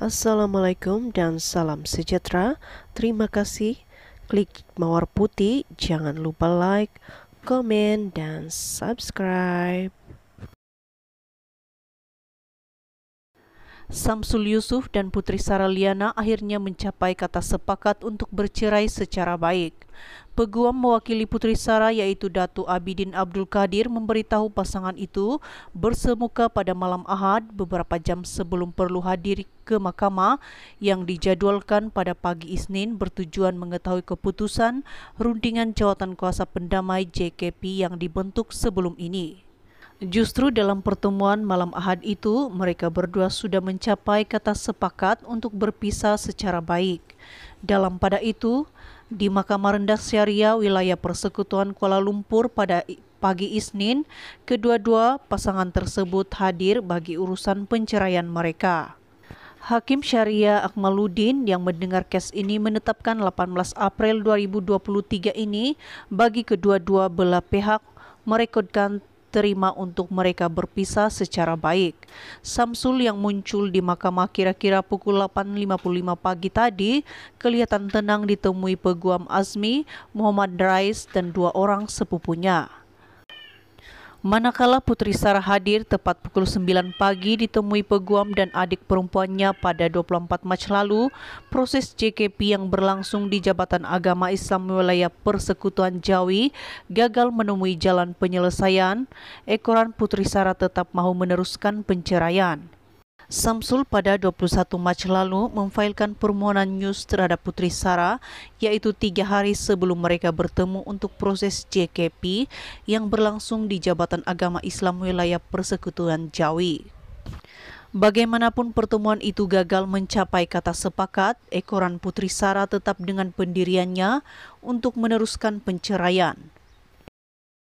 Assalamualaikum dan salam sejahtera. Terima kasih. Klik mawar putih. Jangan lupa like, comment dan subscribe. Samsul Yusuf dan Putri Liana akhirnya mencapai kata sepakat untuk bercerai secara baik. Peguam mewakili Putri Sara yaitu Datu Abidin Abdul Kadir memberitahu pasangan itu bersemuka pada malam Ahad beberapa jam sebelum perlu hadir ke mahkamah yang dijadwalkan pada pagi Isnin bertujuan mengetahui keputusan rundingan jawatan kuasa pendamai JKP yang dibentuk sebelum ini. Justru dalam pertemuan malam Ahad itu, mereka berdua sudah mencapai kata sepakat untuk berpisah secara baik. Dalam pada itu, di Makam Rendah Syariah Wilayah Persekutuan Kuala Lumpur pada pagi Isnin, kedua-dua pasangan tersebut hadir bagi urusan penceraian mereka. Hakim Syariah Akmaluddin yang mendengar kes ini menetapkan 18 April 2023 ini bagi kedua-dua belah pihak merekodkan terima untuk mereka berpisah secara baik. Samsul yang muncul di mahkamah kira-kira pukul 8.55 pagi tadi kelihatan tenang ditemui peguam Azmi, Muhammad Rais, dan dua orang sepupunya. Manakala Putri Sarah hadir tepat pukul 9 pagi ditemui peguam dan adik perempuannya pada 24 Mac lalu, proses JKP yang berlangsung di Jabatan Agama Islam Wilayah Persekutuan Jawi gagal menemui jalan penyelesaian, ekoran Putri Sarah tetap mau meneruskan penceraian. Samsul pada 21 Mac lalu memfailkan permohonan news terhadap Putri Sara, yaitu tiga hari sebelum mereka bertemu untuk proses JKP yang berlangsung di Jabatan Agama Islam Wilayah Persekutuan Jawi. Bagaimanapun pertemuan itu gagal mencapai kata sepakat, ekoran Putri Sara tetap dengan pendiriannya untuk meneruskan penceraian.